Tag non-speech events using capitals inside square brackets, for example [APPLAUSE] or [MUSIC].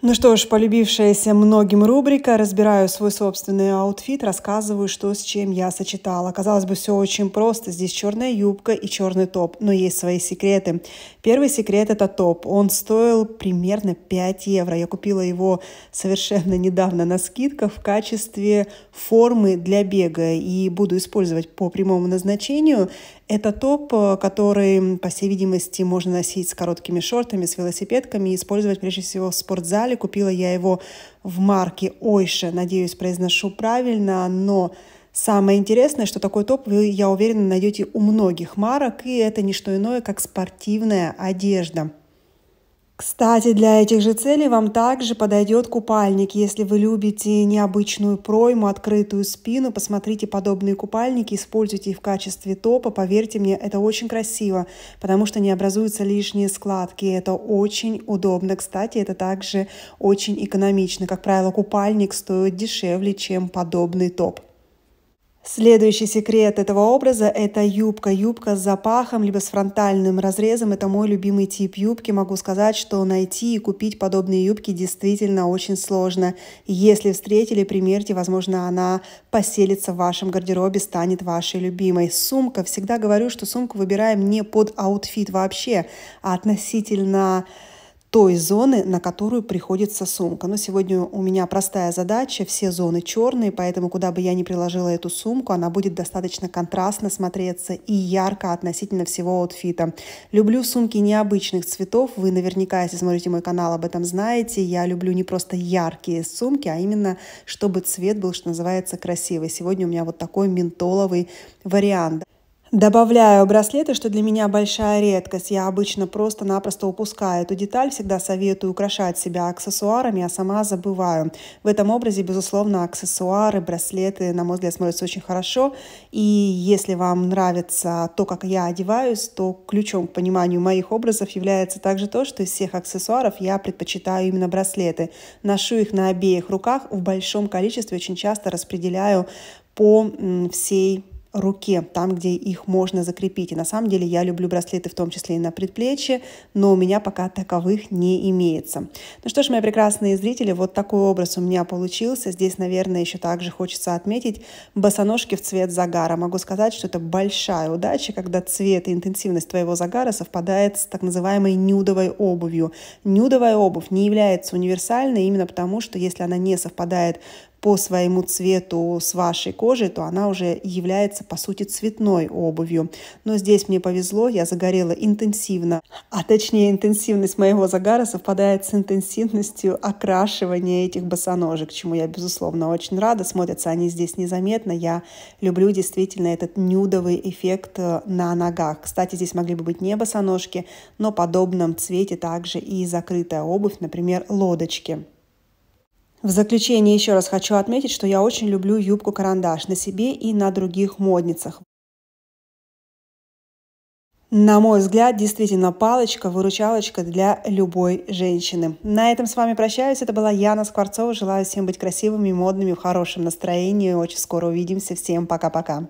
Ну что ж, полюбившаяся многим рубрика «Разбираю свой собственный аутфит», рассказываю, что с чем я сочетала. Казалось бы, все очень просто. Здесь черная юбка и черный топ, но есть свои секреты. Первый секрет – это топ. Он стоил примерно 5 евро. Я купила его совершенно [LAUGHS] недавно на скидках в качестве формы для бега и буду использовать по прямому назначению. Это топ, который, по всей видимости, можно носить с короткими шортами, с велосипедками и использовать прежде всего в спортзале, Австралии. Купила я его в марке Ойше, надеюсь, произношу правильно, но Самое интересное, что такой топ вы, я уверена, найдете у многих марок, и это не что иное, как спортивная одежда. Кстати, для этих же целей вам также подойдет купальник. Если вы любите необычную пройму, открытую спину, посмотрите подобные купальники, используйте их в качестве топа. Поверьте мне, это очень красиво, потому что не образуются лишние складки. Это очень удобно. Кстати, это также очень экономично. Как правило, купальник стоит дешевле, чем подобный топ. Следующий секрет этого образа – это юбка. Юбка с запахом, либо с фронтальным разрезом. Это мой любимый тип юбки. Могу сказать, что найти и купить подобные юбки действительно очень сложно. Если встретили, примерьте, возможно, она поселится в вашем гардеробе, станет вашей любимой. Сумка. Всегда говорю, что сумку выбираем не под аутфит вообще, а относительно той зоны, на которую приходится сумка. Но сегодня у меня простая задача, все зоны черные, поэтому куда бы я ни приложила эту сумку, она будет достаточно контрастно смотреться и ярко относительно всего аутфита. Люблю сумки необычных цветов, вы наверняка, если смотрите мой канал, об этом знаете. Я люблю не просто яркие сумки, а именно, чтобы цвет был, что называется, красивый. Сегодня у меня вот такой ментоловый вариант. Добавляю браслеты, что для меня большая редкость. Я обычно просто-напросто упускаю эту деталь, всегда советую украшать себя аксессуарами, а сама забываю. В этом образе, безусловно, аксессуары, браслеты, на мой взгляд, смотрятся очень хорошо. И если вам нравится то, как я одеваюсь, то ключом к пониманию моих образов является также то, что из всех аксессуаров я предпочитаю именно браслеты. Ношу их на обеих руках в большом количестве, очень часто распределяю по всей руке, там, где их можно закрепить. И на самом деле я люблю браслеты в том числе и на предплечье, но у меня пока таковых не имеется. Ну что ж, мои прекрасные зрители, вот такой образ у меня получился. Здесь, наверное, еще также хочется отметить босоножки в цвет загара. Могу сказать, что это большая удача, когда цвет и интенсивность твоего загара совпадает с так называемой нюдовой обувью. Нюдовая обувь не является универсальной именно потому, что если она не совпадает по своему цвету с вашей кожей, то она уже является, по сути, цветной обувью. Но здесь мне повезло, я загорела интенсивно, а точнее интенсивность моего загара совпадает с интенсивностью окрашивания этих босоножек, чему я, безусловно, очень рада. Смотрятся они здесь незаметно. Я люблю действительно этот нюдовый эффект э, на ногах. Кстати, здесь могли бы быть не босоножки, но в подобном цвете также и закрытая обувь, например, лодочки. В заключение еще раз хочу отметить, что я очень люблю юбку-карандаш на себе и на других модницах. На мой взгляд, действительно палочка-выручалочка для любой женщины. На этом с вами прощаюсь. Это была Яна Скворцова. Желаю всем быть красивыми, модными, в хорошем настроении. Очень скоро увидимся. Всем пока-пока.